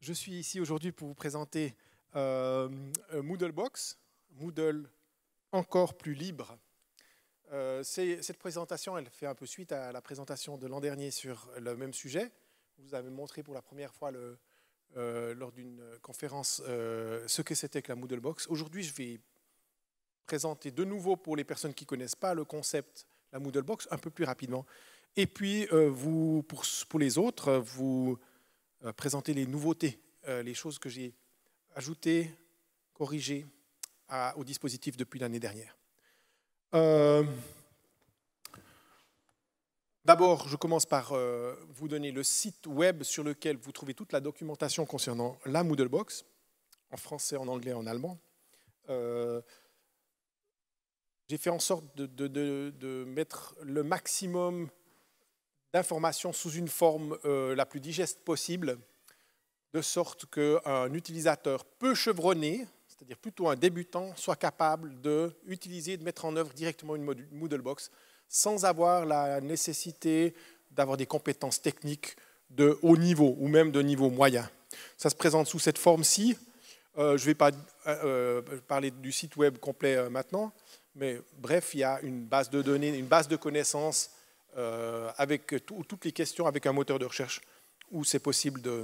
Je suis ici aujourd'hui pour vous présenter Moodlebox, euh, euh, Moodle Box, Moodle encore plus libre. Euh, cette présentation, elle fait un peu suite à la présentation de l'an dernier sur le même sujet. Vous avez montré pour la première fois le, lors d'une conférence ce que c'était que la Moodle Box. Aujourd'hui, je vais présenter de nouveau pour les personnes qui ne connaissent pas le concept, la Moodle Box, un peu plus rapidement. Et puis, vous, pour, pour, les autres, vous euh, présenter les nouveautés, euh, les choses que j'ai ajoutées, corrigées à, au dispositif depuis l'année dernière. Euh, d'abord, je commence par vous donner le site web sur lequel vous trouvez toute la documentation concernant la Moodlebox, en français, en anglais, en allemand. j'ai fait en sorte de, de, mettre le maximum d'informations sous une forme euh, la plus digeste possible, de sorte qu'un utilisateur peu chevronné, c'est-à-dire plutôt un débutant, soit capable d'utiliser, de, de mettre en œuvre directement une Moodle Box sans avoir la nécessité d'avoir des compétences techniques de haut niveau ou même de niveau moyen. Ça se présente sous cette forme-ci. Euh, je ne vais pas euh, parler du site web complet maintenant, mais bref, il y a une base de données, une base de connaissances euh, avec toutes les questions avec un moteur de recherche où c'est possible de,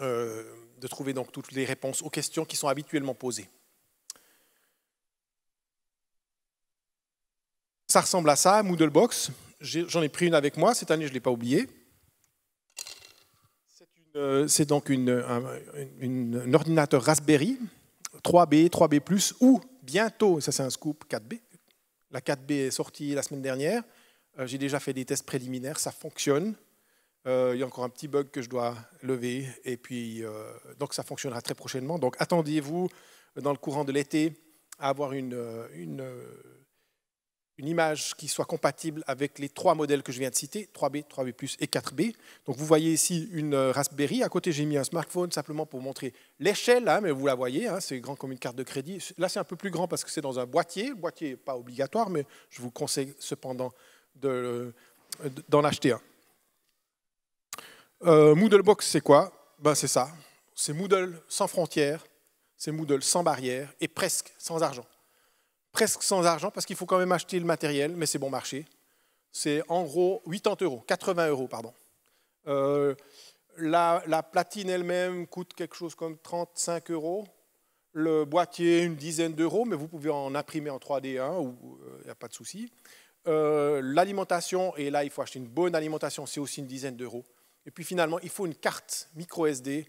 euh, de trouver donc toutes les réponses aux questions qui sont habituellement posées. Ça ressemble à ça, Moodlebox. J'en ai, pris une avec moi, cette année je ne l'ai pas oublié euh, C'est donc une, un, un, ordinateur Raspberry 3B, 3B+, ou bientôt, ça c'est un scoop, 4B. La 4B est sortie la semaine dernière. Euh, j'ai déjà fait des tests préliminaires, ça fonctionne. Euh, il y a encore un petit bug que je dois lever. Et puis, euh, donc ça fonctionnera très prochainement. Donc attendiez-vous, dans le courant de l'été, à avoir une, une, image qui soit compatible avec les trois modèles que je viens de citer, 3B, 3B+, et 4B. Donc vous voyez ici une Raspberry. À côté, j'ai mis un smartphone simplement pour montrer l'échelle, hein, mais vous la voyez, hein, c'est grand comme une carte de crédit. Là, c'est un peu plus grand parce que c'est dans un boîtier. Le boîtier n'est pas obligatoire, mais je vous conseille cependant d'en acheter un. Euh, Moodlebox, c'est quoi ben, C'est ça. C'est Moodle sans frontières, c'est Moodle sans barrières et presque sans argent. Presque sans argent parce qu'il faut quand même acheter le matériel, mais c'est bon marché. C'est en gros 80 euros, 80 euros, pardon. Euh, la, platine elle-même coûte quelque chose comme 35 euros. Le boîtier, une dizaine d'euros, mais vous pouvez en imprimer en 3D1, il n'y a pas de souci. Euh, l'alimentation, et là, il faut acheter une bonne alimentation, c'est aussi une dizaine d'euros. Et puis finalement, il faut une carte micro SD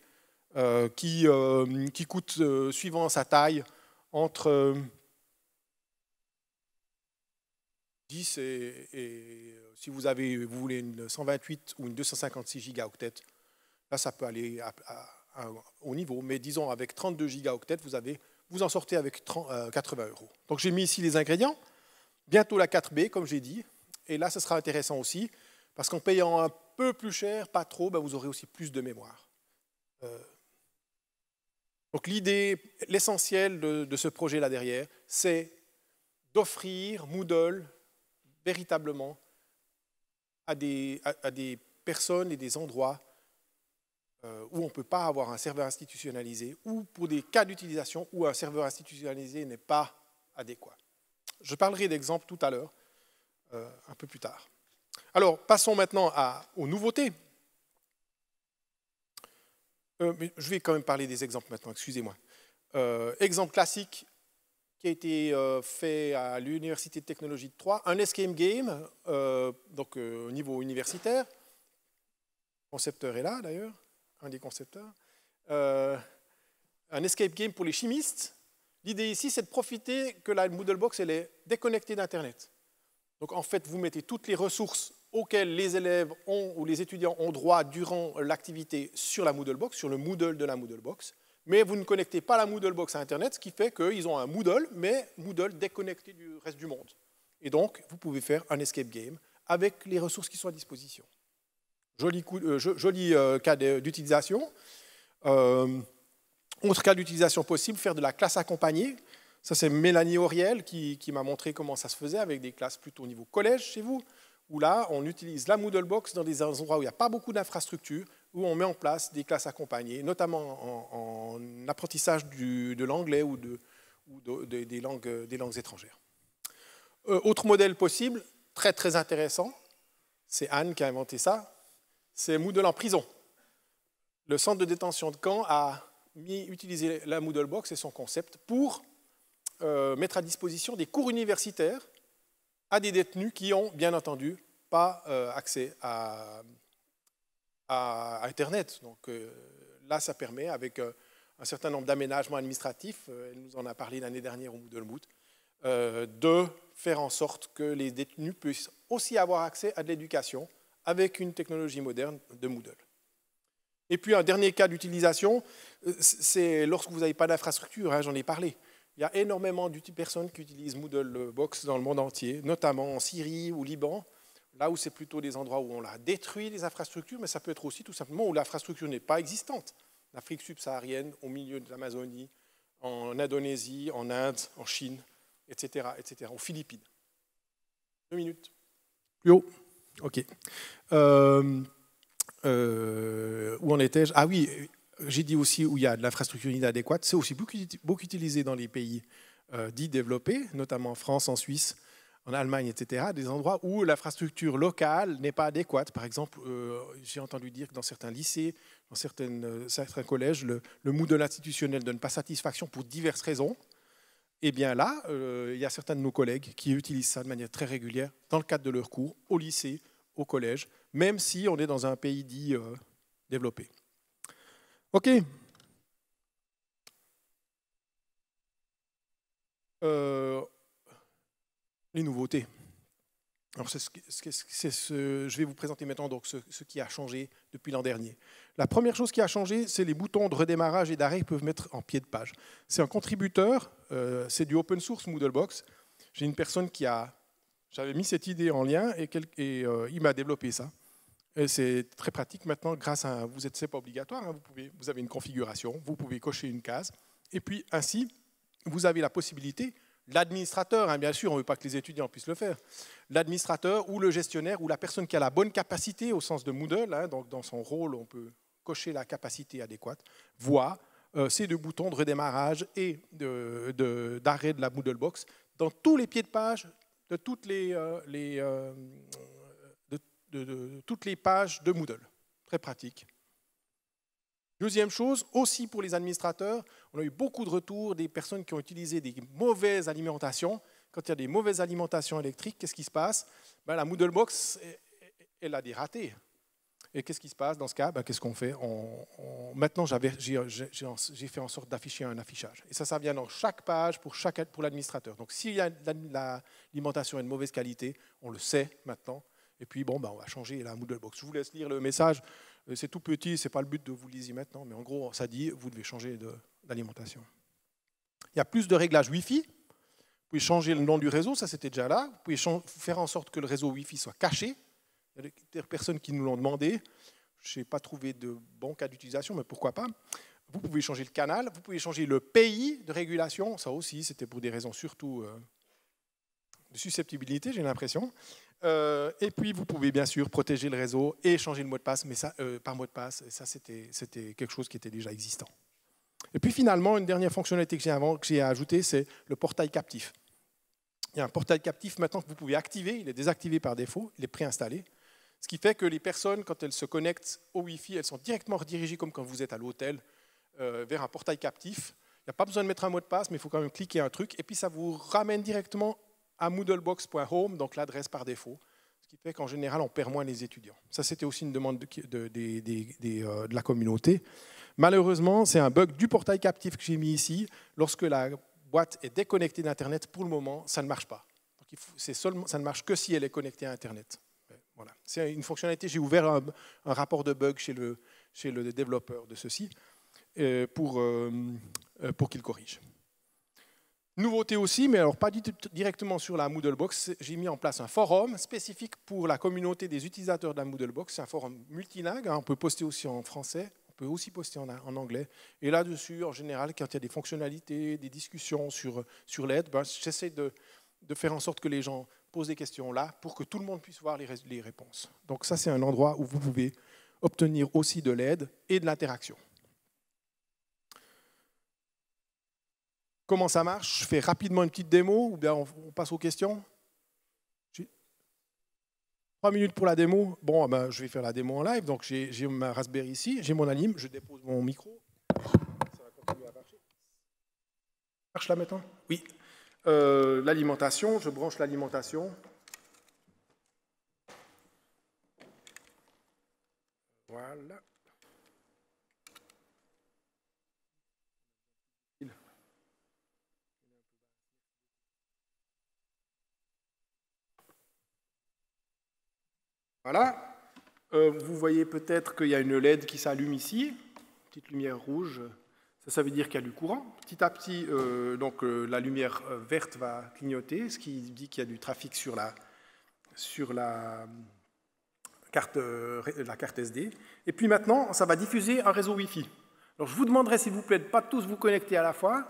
euh, euh, qui, coûte, suivant sa taille, entre 10 et, si vous, avez, vous voulez une 128 ou une 256 gigaoctets, là, ça peut aller au niveau. Mais disons, avec 32 gigaoctets, vous, avez, vous en sortez avec 30, 80 euros. Donc j'ai mis ici les ingrédients. Bientôt la 4B, comme j'ai dit. Et là, ce sera intéressant aussi, parce qu'en payant un peu plus cher, pas trop, ben, vous aurez aussi plus de mémoire. Euh, donc l'idée, l'essentiel de, ce projet-là derrière, c'est d'offrir Moodle véritablement à des, à, des, personnes et des endroits euh, où on ne peut pas avoir un serveur institutionnalisé, ou pour des cas d'utilisation où un serveur institutionnalisé n'est pas adéquat. Je parlerai d'exemples tout à l'heure, euh, un peu plus tard. Alors, passons maintenant aux nouveautés. Euh, je vais quand même parler des exemples maintenant, excusez-moi. Euh, exemple classique qui a été fait à l'Université de technologie de Troyes, un escape game, donc au niveau universitaire. Le concepteur est là d'ailleurs, un des concepteurs. un escape game pour les chimistes, L'idée ici, c'est de profiter que la Moodle Box est déconnectée d'Internet. Donc en fait, vous mettez toutes les ressources auxquelles les élèves ont, ou les étudiants ont droit durant l'activité sur la Moodle Box, sur le Moodle de la Moodle Box, mais vous ne connectez pas la Moodle Box à Internet, ce qui fait qu'ils ont un Moodle, mais Moodle déconnecté du reste du monde. Et donc, vous pouvez faire un escape game avec les ressources qui sont à disposition. Joli, euh, euh, cas d'utilisation. Euh, autre cas d'utilisation possible, faire de la classe accompagnée. Ça, c'est Mélanie Auriel qui, m'a montré comment ça se faisait avec des classes plutôt au niveau collège chez vous, où là, on utilise la Moodle Box dans des endroits où il n'y a pas beaucoup d'infrastructures, où on met en place des classes accompagnées, notamment en, apprentissage du, de l'anglais ou, de, ou des, langues, des, langues, étrangères. Euh, autre modèle possible, très très intéressant, c'est Anne qui a inventé ça, c'est Moodle en prison. Le centre de détention de Caen a utiliser la Moodle Box et son concept pour euh, mettre à disposition des cours universitaires à des détenus qui ont, bien entendu, pas euh, accès à, Internet. Donc euh, là, ça permet, avec un certain nombre d'aménagements administratifs, elle nous en a parlé l'année dernière au Moodle Mood, de faire en sorte que les détenus puissent aussi avoir accès à de l'éducation avec une technologie moderne de Moodle. Et puis un dernier cas d'utilisation, euh, c'est lorsque vous n'avez pas d'infrastructure, hein, j'en ai parlé. Il y a énormément de personnes qui utilisent Moodle Box dans le monde entier, notamment en Syrie ou Liban, là où c'est plutôt des endroits où on a détruit les infrastructures, mais ça peut être aussi tout simplement où l'infrastructure n'est pas existante. L'Afrique subsaharienne, au milieu de l'Amazonie, en Indonésie, en Inde, en Chine, etc., etc., aux Philippines. Deux minutes. Plus haut. OK. Euh euh, où en étais-je Ah oui, euh, j'ai dit aussi où il y a de l'infrastructure inadéquate. C'est aussi beaucoup, utilisé dans les pays euh, dits développés, notamment en France, en Suisse, en Allemagne, etc. Des endroits où l'infrastructure locale n'est pas adéquate. Par exemple, j'ai entendu dire que dans certains lycées, dans certaines, certains collèges, le, le Moodle institutionnel donne pas satisfaction pour diverses raisons. Eh bien là, il y a certains de nos collègues qui utilisent ça de manière très régulière dans le cadre de leurs cours, au lycée, au collège, même si on est dans un pays dit euh, développé. OK. Euh, les nouveautés. Alors, c'est ce, je vais vous présenter maintenant donc ce, qui a changé depuis l'an dernier. La première chose qui a changé, c'est les boutons de redémarrage et d'arrêt peuvent mettre en pied de page. C'est un contributeur, euh, c'est du open source Moodlebox. J'ai une personne qui a j'avais mis cette idée en lien et, euh, il m'a développé ça. Et c'est très pratique maintenant grâce à... Vous êtes, e pas obligatoire, hein, vous, pouvez, vous avez une configuration, vous pouvez cocher une case. Et puis ainsi, vous avez la possibilité, l'administrateur, hein, bien sûr, on ne veut pas que les étudiants puissent le faire, l'administrateur ou le gestionnaire ou la personne qui a la bonne capacité au sens de Moodle, hein, donc dans son rôle, on peut cocher la capacité adéquate, voit euh, ces deux boutons de redémarrage et d'arrêt de, de la Moodle Box dans tous les pieds de page de toutes les, euh, euh, toutes les pages de Moodle. Très pratique. Deuxième chose, aussi pour les administrateurs, on a eu beaucoup de retours des personnes qui ont utilisé des mauvaises alimentations. Quand il y a des mauvaises alimentations électriques, qu'est-ce qui se passe ben, La Moodle Box, elle a des ratés. Et qu'est-ce qui se passe dans ce cas ben, Qu'est-ce qu'on fait Maintenant, j'ai fait en sorte d'afficher un affichage. Et ça, ça vient dans chaque page pour, pour l'administrateur. Donc, si l'alimentation est de mauvaise qualité, on le sait maintenant. Et puis, bon, ben, on va changer la Moodlebox. Je vous laisse lire le message. Euh, c'est tout petit, ce n'est pas le but de vous lisiez maintenant, mais en gros, ça dit, vous devez changer d'alimentation. Il y a plus de réglages Wi-Fi. Vous pouvez changer le nom du réseau, ça c'était déjà là. Vous pouvez faire en sorte que le réseau Wi-Fi soit caché, il y a des personnes qui nous l'ont demandé. Je n'ai pas trouvé de bon cas d'utilisation, mais pourquoi pas. Vous pouvez changer le canal, vous pouvez changer le pays de régulation. Ça aussi, c'était pour des raisons surtout euh, de susceptibilité, j'ai l'impression. Euh, et puis, vous pouvez bien sûr protéger le réseau et changer le mot de passe, mais ça, euh, par mot de passe, ça c'était quelque chose qui était déjà existant. Et puis finalement, une dernière fonctionnalité que j'ai ajoutée, c'est le portail captif. Il y a un portail captif maintenant que vous pouvez activer, il est désactivé par défaut, il est préinstallé. Ce qui fait que les personnes, quand elles se connectent au Wi-Fi, elles sont directement redirigées, comme quand vous êtes à l'hôtel, euh, vers un portail captif. Il n'y a pas besoin de mettre un mot de passe, mais il faut quand même cliquer un truc. Et puis ça vous ramène directement à moodlebox.home, donc l'adresse par défaut. Ce qui fait qu'en général, on perd moins les étudiants. Ça, c'était aussi une demande euh, de, la communauté. Malheureusement, c'est un bug du portail captif que j'ai mis ici. Lorsque la boîte est déconnectée d'Internet, pour le moment, ça ne marche pas. ça ne marche que si elle est connectée à Internet. Voilà. C'est une fonctionnalité, j'ai ouvert un, rapport de bug chez le, chez le développeur de ceci euh, pour, euh, euh, pour qu'il corrige. Nouveauté aussi, mais alors pas directement sur la Moodlebox, j'ai mis en place un forum spécifique pour la communauté des utilisateurs de la Moodlebox. C'est un forum multilingue, hein. on peut poster aussi en français, on peut aussi poster en, anglais. Et là-dessus, en général, quand il y a des fonctionnalités, des discussions sur, sur l'aide, ben, j'essaie de, de, faire en sorte que les gens des questions là pour que tout le monde puisse voir les, les réponses. Donc ça, c'est un endroit où vous pouvez obtenir aussi de l'aide et de l'interaction. Comment ça marche Je fais rapidement une petite démo ou bien on, passe aux questions Trois minutes pour la démo. Bon, ah ben, je vais faire la démo en live. Donc j'ai ma Raspberry ici, j'ai mon anime, je dépose mon micro. Ça Marche là maintenant Oui. Euh, l'alimentation, je branche l'alimentation. Voilà. Voilà. Euh, vous voyez peut-être qu'il y a une LED qui s'allume ici, petite lumière rouge. Ça, veut dire qu'il y a du courant. Petit à petit, euh, donc, euh, la lumière euh, verte va clignoter, ce qui dit qu'il y a du trafic sur la, sur la, carte, la carte SD. Et puis maintenant, ça va diffuser un réseau Wi-Fi. Alors je vous demanderai, s'il vous plaît, de ne pas tous vous connecter à la fois.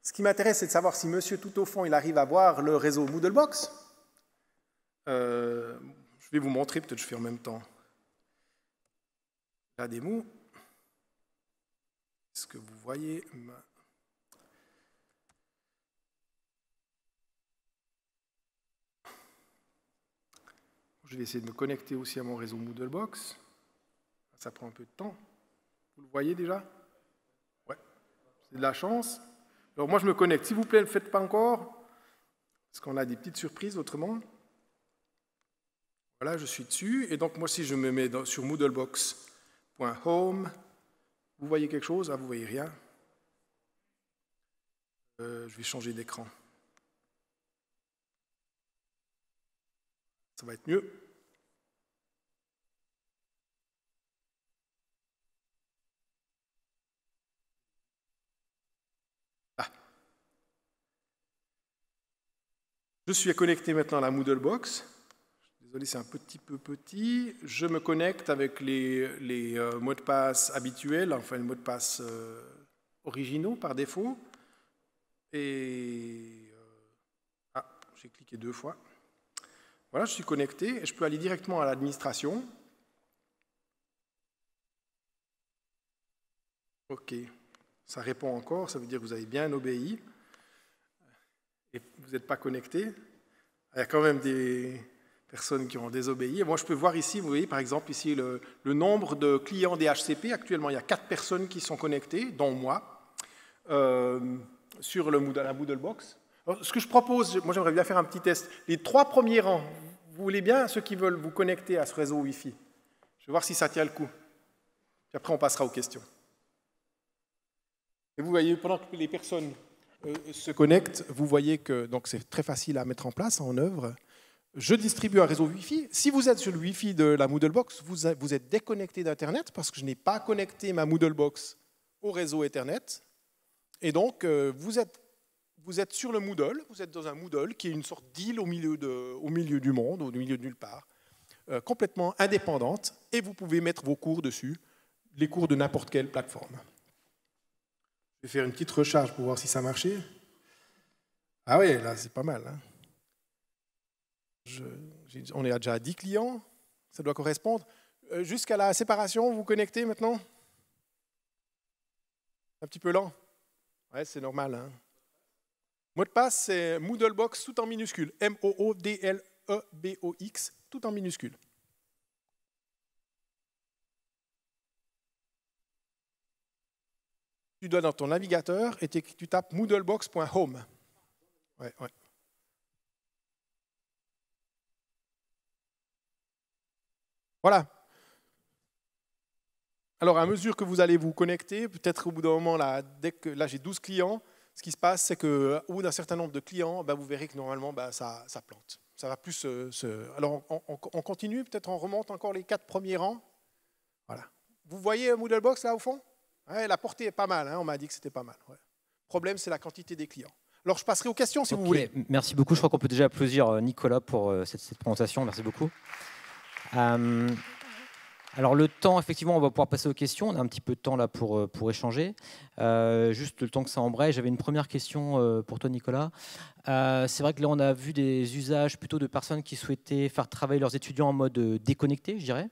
Ce qui m'intéresse, c'est de savoir si monsieur tout au fond, il arrive à voir le réseau Moodlebox. je vais vous montrer, peut-être je fais en même temps la démo. Est-ce que vous voyez Je vais essayer de me connecter aussi à mon réseau Moodlebox. Ça prend un peu de temps. Vous le voyez déjà Ouais, c'est de la chance. Alors moi, je me connecte. S'il vous plaît, ne le faites pas encore, parce qu'on a des petites surprises autrement. Voilà, je suis dessus. Et donc, moi, si je me mets sur moodlebox.home, vous voyez quelque chose Ah, vous voyez rien. Euh, je vais changer d'écran. Ça va être mieux. Ah. Je suis connecté maintenant à la Moodle Box. Désolé, c'est un petit peu petit. Je me connecte avec les, euh, mots de passe habituels, enfin les mots de passe euh, originaux par défaut. Et... Euh, ah, j'ai cliqué deux fois. Voilà, je suis connecté et je peux aller directement à l'administration. OK, ça répond encore, ça veut dire que vous avez bien obéi et vous n'êtes pas connecté. Il y a quand même des, personnes qui ont désobéi. moi, je peux voir ici, vous voyez par exemple ici le, nombre de clients des HCP. Actuellement, il y a quatre personnes qui sont connectées, dont moi, euh, sur le, la Moodle Box. ce que je propose, moi j'aimerais bien faire un petit test. Les trois premiers rangs, vous voulez bien ceux qui veulent vous connecter à ce réseau Wi-Fi Je vais voir si ça tient le coup. Puis après, on passera aux questions. Et vous voyez, pendant que les personnes euh, se connectent, vous voyez que donc c'est très facile à mettre en place, en œuvre je distribue un réseau Wi-Fi. Si vous êtes sur le Wi-Fi de la Moodlebox, vous, vous êtes déconnecté d'Internet parce que je n'ai pas connecté ma Moodlebox au réseau Ethernet. Et donc, euh, vous, êtes, vous êtes sur le Moodle, vous êtes dans un Moodle qui est une sorte d'île au, milieu au milieu du monde, au milieu de nulle part, euh, complètement indépendante, et vous pouvez mettre vos cours dessus, les cours de n'importe quelle plateforme. Je vais faire une petite recharge pour voir si ça marchait. Ah oui, là, c'est pas mal. Hein on est déjà à 10 clients, ça doit correspondre. Euh, jusqu'à la séparation, vous connectez maintenant Un petit peu lent Ouais, c'est normal. Hein. Mot de passe, c'est Moodlebox tout en minuscule. M-O-O-D-L-E-B-O-X tout en minuscule. Tu dois dans ton navigateur et tu tapes moodlebox.home. Ouais, ouais. Voilà. Alors à mesure que vous allez vous connecter, peut-être au bout d'un moment, là, dès que là j'ai 12 clients, ce qui se passe, c'est que euh, bout d'un certain nombre de clients, bah, vous verrez que normalement bah, ça, plante. Ça va plus euh, Alors on, continue, peut-être on remonte encore les quatre premiers rangs. Voilà. Vous voyez euh, Moodlebox là au fond La portée est pas mal, hein, on m'a dit que c'était pas mal. Le problème, c'est la quantité des clients. Alors je passerai aux questions si vous voulez. Merci beaucoup, je crois qu'on peut déjà applaudir Nicolas pour cette présentation. Merci beaucoup. Euh, alors le temps, effectivement, on va pouvoir passer aux questions. On a un petit peu de temps là pour, euh, pour échanger. Euh, juste le temps que ça embraye, j'avais une première question pour toi, Nicolas. c'est vrai que là, on a vu des usages plutôt de personnes qui souhaitaient faire travailler leurs étudiants en mode déconnecté, je dirais.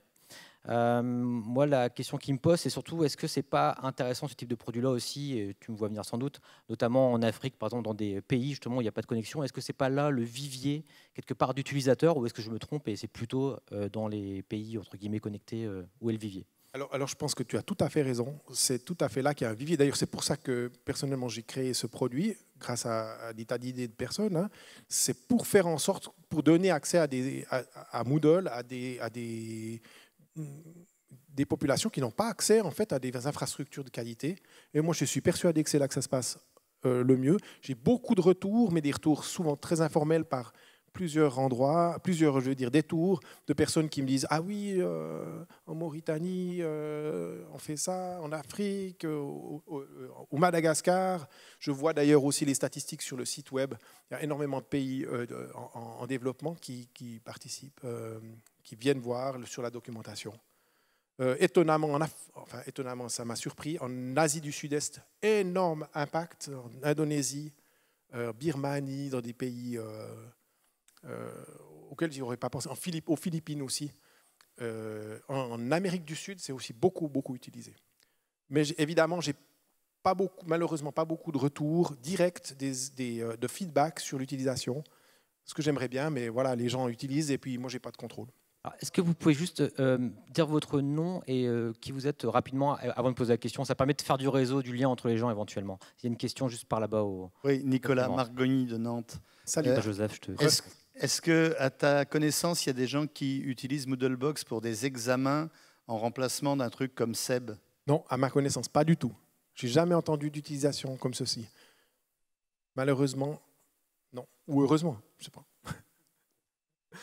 Euh, moi, la question qui me pose, c'est surtout est-ce que c'est pas intéressant ce type de produit-là aussi Tu me vois venir sans doute, notamment en Afrique, par exemple, dans des pays justement où il n'y a pas de connexion. Est-ce que c'est pas là le vivier quelque part d'utilisateurs ou est-ce que je me trompe et c'est plutôt euh, dans les pays entre guillemets connectés euh, où est le vivier alors, alors, je pense que tu as tout à fait raison. C'est tout à fait là qu'il y a un vivier. D'ailleurs, c'est pour ça que personnellement j'ai créé ce produit grâce à, des tas d'idées de personnes. Hein. C'est pour faire en sorte, pour donner accès à, des, à Moodle, à des, à des des populations qui n'ont pas accès en fait à des infrastructures de qualité. Et moi, je suis persuadé que c'est là que ça se passe euh, le mieux. J'ai beaucoup de retours, mais des retours souvent très informels par plusieurs endroits, plusieurs, je veux dire, détours de personnes qui me disent Ah oui, euh, en Mauritanie, euh, on fait ça, en Afrique, euh, au, Madagascar. Je vois d'ailleurs aussi les statistiques sur le site web. Il y a énormément de pays en, développement qui, participent, qui viennent voir sur la documentation. étonnamment, étonnamment, ça m'a surpris, en Asie du Sud-Est, énorme impact, en Indonésie, Birmanie, dans des pays euh, auxquels ils n'auraient pas pensé. En aux Philippines aussi. Euh, en, Amérique du Sud, c'est aussi beaucoup, beaucoup utilisé. Mais évidemment, j'ai pas beaucoup, malheureusement pas beaucoup de retours directs, des, des, euh, de feedback sur l'utilisation. Ce que j'aimerais bien, mais voilà, les gens utilisent et puis moi, j'ai pas de contrôle. Est-ce que vous pouvez juste dire votre nom et qui vous êtes rapidement avant de poser la question Ça permet de faire du réseau, du lien entre les gens éventuellement. Il y a une question juste par là-bas. Au... Oui, Nicolas Margoni de Nantes. Salut. Joseph, je te... Est-ce que, à ta connaissance, il y a des gens qui utilisent Moodlebox pour des examens en remplacement d'un truc comme Seb Non, à ma connaissance, pas du tout. J'ai jamais entendu d'utilisation comme ceci. Malheureusement, non. Ou heureusement, je sais pas.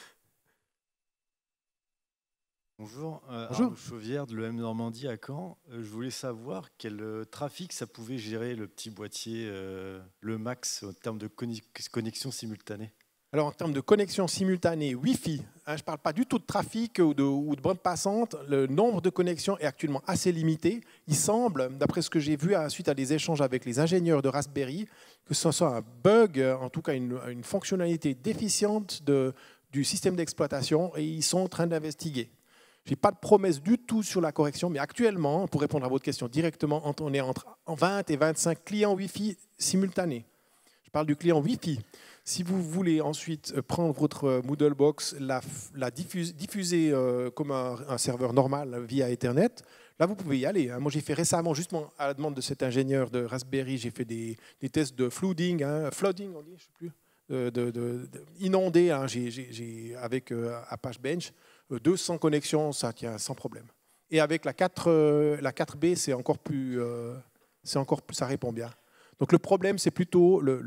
Bonjour, euh, Bonjour. Chauvière de l'EM Normandie à Caen. Euh, je voulais savoir quel euh, trafic ça pouvait gérer le petit boîtier, le max, en termes de connexion simultanée. Alors en termes de connexion simultanée Wi-Fi, hein, je ne parle pas du tout de trafic ou de, bande passante, le nombre de connexions est actuellement assez limité. Il semble, d'après ce que j'ai vu à, hein, suite à des échanges avec les ingénieurs de Raspberry, que ce soit un bug, en tout cas une, fonctionnalité déficiente du système d'exploitation, et ils sont en train d'investiguer. Je n'ai pas de promesse du tout sur la correction, mais actuellement, pour répondre à votre question directement, on est entre 20 et 25 clients Wi-Fi simultanés. Je parle du client Wi-Fi. Si vous voulez ensuite euh, prendre votre euh, Moodle Box, la, diffuser euh, comme un, serveur normal via Ethernet, là vous pouvez y aller. Hein. Moi j'ai fait récemment, justement à la demande de cet ingénieur de Raspberry, j'ai fait des, tests de flooding, hein, flooding de, inondé hein. avec Apache Bench. 200 connexions, ça tient sans problème. Et avec la 4, la 4B, c'est encore c'est encore plus, ça répond bien. Donc le problème, c'est plutôt le,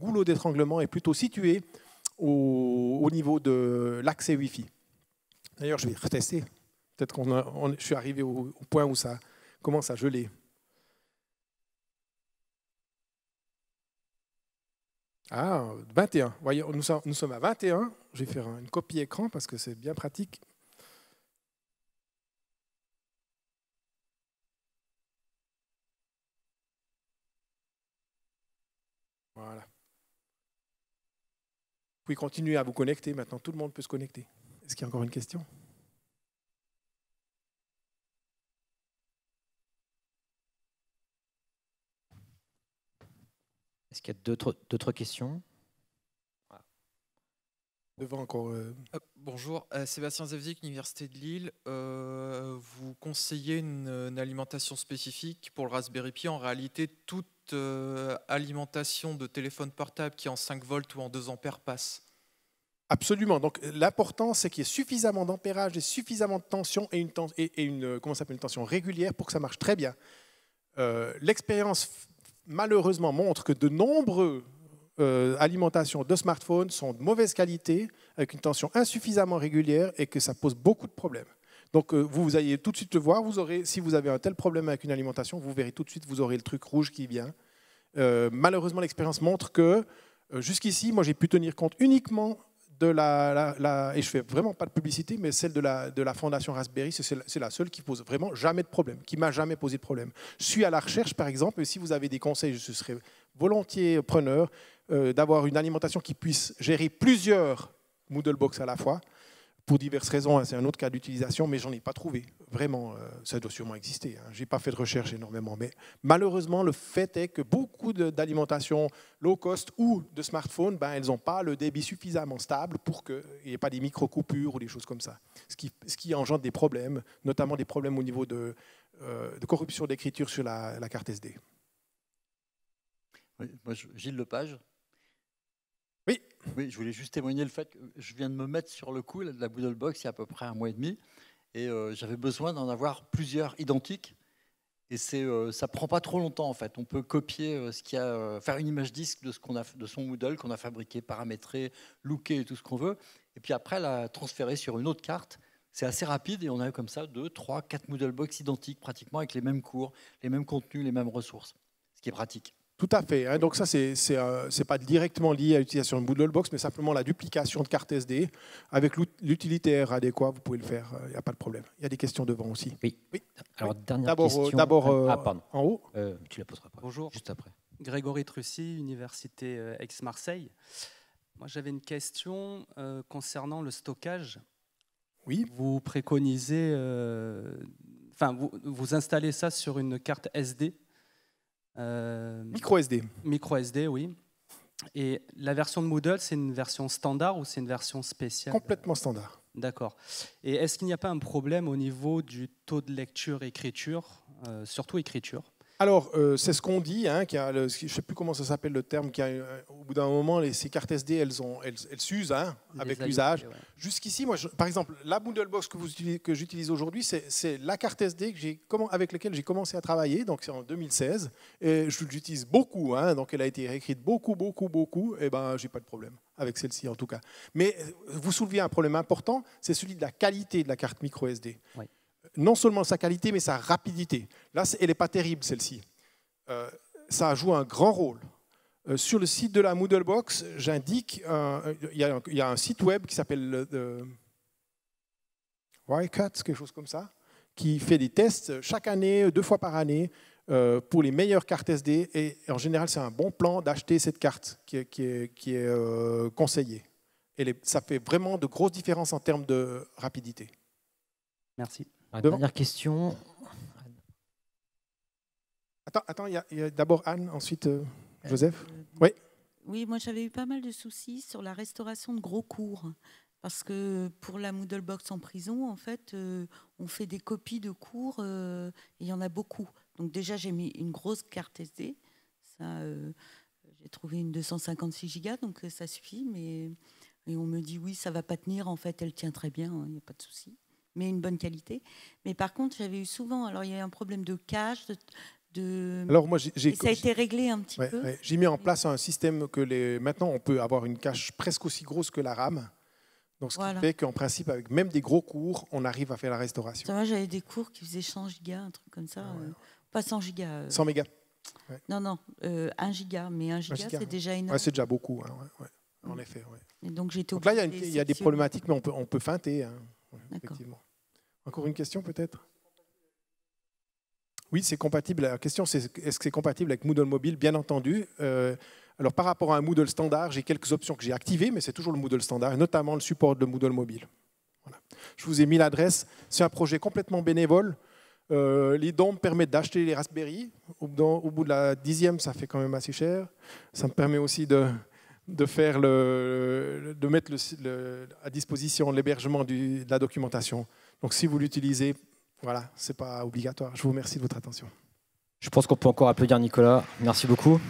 goulot d'étranglement est plutôt situé au, niveau de l'accès Wi-Fi. D'ailleurs, je vais retester. Peut-être qu'on je suis arrivé au, point où ça commence à geler. Ah, 21. Voyons, nous, nous sommes à 21. Je vais faire une copie écran parce que c'est bien pratique. Vous continuer à vous connecter. Maintenant, tout le monde peut se connecter. Est-ce qu'il y a encore une question Est-ce qu'il y a d'autres questions ah. Devant encore. Euh, ah, bonjour, euh, Sébastien Zevzik, Université de Lille. Euh, vous conseillez une, alimentation spécifique pour le Raspberry Pi. En réalité, tout. Euh, alimentation de téléphone portable qui en 5 volts ou en 2 ampères passe Absolument. Donc l'important, c'est qu'il y ait suffisamment d'ampérage et suffisamment de tension et une, euh, comment une tension régulière pour que ça marche très bien. Euh, l'expérience, malheureusement, montre que de nombreux alimentations de smartphones sont de mauvaise qualité, avec une tension insuffisamment régulière et que ça pose beaucoup de problèmes. Donc euh, vous, vous allez tout de suite le voir. Vous aurez, si vous avez un tel problème avec une alimentation, vous verrez tout de suite, vous aurez le truc rouge qui vient. Euh, malheureusement, l'expérience montre que euh, jusqu'ici, moi, j'ai pu tenir compte uniquement de la, la, et je fais vraiment pas de publicité, mais celle de la, de la fondation Raspberry, c'est la, la seule qui pose vraiment jamais de problème, qui m'a jamais posé de problème. Je suis à la recherche, par exemple, et si vous avez des conseils, je serais volontiers preneur d'avoir une alimentation qui puisse gérer plusieurs Moodle Box à la fois pour diverses raisons. Hein, c'est un autre cas d'utilisation, mais j'en ai pas trouvé. Vraiment, euh, ça doit sûrement exister. Hein. Je n'ai pas fait de recherche énormément. Mais malheureusement, le fait est que beaucoup d'alimentations low cost ou de smartphones, ben, elles n'ont pas le débit suffisamment stable pour qu'il n'y ait pas des micro-coupures ou des choses comme ça. Ce qui, ce qui, engendre des problèmes, notamment des problèmes au niveau de, euh, corruption d'écriture sur la, carte SD. moi, Gilles Lepage, je voulais juste témoigner le fait que je viens de me mettre sur le coup de la Moodlebox Box il y a à peu près un mois et demi, et euh, j'avais besoin d'en avoir plusieurs identiques. Et c'est, euh, ça prend pas trop longtemps en fait. On peut copier euh, ce qu'il a, faire une image disque de ce a, de son Moodle qu'on a fabriqué, paramétré, looké et tout ce qu'on veut, et puis après la transférer sur une autre carte. C'est assez rapide et on a comme ça deux, trois, quatre Moodle Box identiques pratiquement avec les mêmes cours, les mêmes contenus, les mêmes ressources, ce qui est pratique. Tout à fait. Hein. Donc ça, c'est n'est euh, pas directement lié à l'utilisation de Box, mais simplement la duplication de cartes SD. Avec l'utilitaire adéquat, vous pouvez le faire, il euh, n'y a pas de problème. Il y a des questions devant aussi. Oui. D'abord, en haut. Euh, tu la poseras après. Bonjour. Juste après. Grégory Trussi, Université Aix-Marseille. Moi, j'avais une question concernant le stockage. Oui. Vous préconisez... Enfin, vous installez ça sur une carte SD euh, micro SD. Micro SD, oui. Et la version de Moodle, c'est une version standard ou c'est une version spéciale Complètement standard. D'accord. Et est-ce qu'il n'y a pas un problème au niveau du taux de lecture-écriture, euh, surtout écriture alors, euh, c'est ce qu'on dit, hein, je ne sais plus comment ça s'appelle le terme, qui a euh, au bout d'un moment, les, ces cartes SD, elles s'usent elles, hein, avec l'usage. Jusqu'ici, par exemple, la Bundlebox que, que j'utilise aujourd'hui, c'est, la carte SD avec laquelle j'ai commencé à travailler, donc c'est en 2016, et je l'utilise beaucoup, hein, donc elle a été réécrite beaucoup, beaucoup, beaucoup, et ben j'ai pas de problème avec celle-ci en tout cas. Mais euh, vous soulevez un problème important, c'est celui de la qualité de la carte micro SD. Oui non seulement sa qualité, mais sa rapidité. Là, elle n'est pas terrible, celle-ci. Euh, ça joue un grand rôle. Euh, sur le site de la Moodlebox, j'indique, il y, a un site web qui s'appelle Wirecut, euh, quelque chose comme ça, qui fait des tests chaque année, deux fois par année, pour les meilleures cartes SD. Et en général, c'est un bon plan d'acheter cette carte qui est, conseillée. Et ça fait vraiment de grosses différences en termes de rapidité. Merci. Dernière question. Attends, attends, il y a, d'abord Anne, ensuite euh, euh, Joseph. Euh, oui. Oui, moi j'avais eu pas mal de soucis sur la restauration de gros cours. Parce que pour la Moodle Box en prison, en fait, on fait des copies de cours et il y en a beaucoup. Donc déjà, j'ai mis une grosse carte SD. Ça, j'ai trouvé une 256 gigas, donc ça suffit. Mais on me dit oui, ça va pas tenir. En fait, elle tient très bien, hein, il n'y a pas de souci mais une bonne qualité. Mais par contre, j'avais eu souvent, alors il y eu un problème de cache. de, Alors moi, j'ai, ça a été réglé un petit peu. J'ai mis en place un système que les... maintenant on peut avoir une cache presque aussi grosse que la RAM. Donc ce qui fait qu'en principe, avec même des gros cours, on arrive à faire la restauration. Moi, j'avais des cours qui faisaient 100 gigas, un truc comme ça. Euh, pas 100 gigas. 100 euh. mégas. Non, non, 1 euh, giga. Mais 1 giga, c'est déjà énorme. c'est déjà beaucoup, hein, en mm. effet. donc, là, il y a, des problématiques, mais on peut, feinter, hein, effectivement. Encore une question peut-être Oui, c'est compatible. La question, c'est est-ce que c'est compatible avec Moodle Mobile Bien entendu. Euh, alors, par rapport à un Moodle standard, j'ai quelques options que j'ai activées, mais c'est toujours le Moodle standard, notamment le support de Moodle Mobile. Je vous ai mis l'adresse. C'est un projet complètement bénévole. Euh, les dons permettent d'acheter les Raspberry. Au, bout de la dixième, ça fait quand même assez cher. Ça me permet aussi de, faire le, de mettre à disposition l'hébergement de la documentation. Donc si vous l'utilisez, voilà, c'est pas obligatoire. Je vous remercie de votre attention. Je pense qu'on peut encore applaudir Nicolas. Merci beaucoup.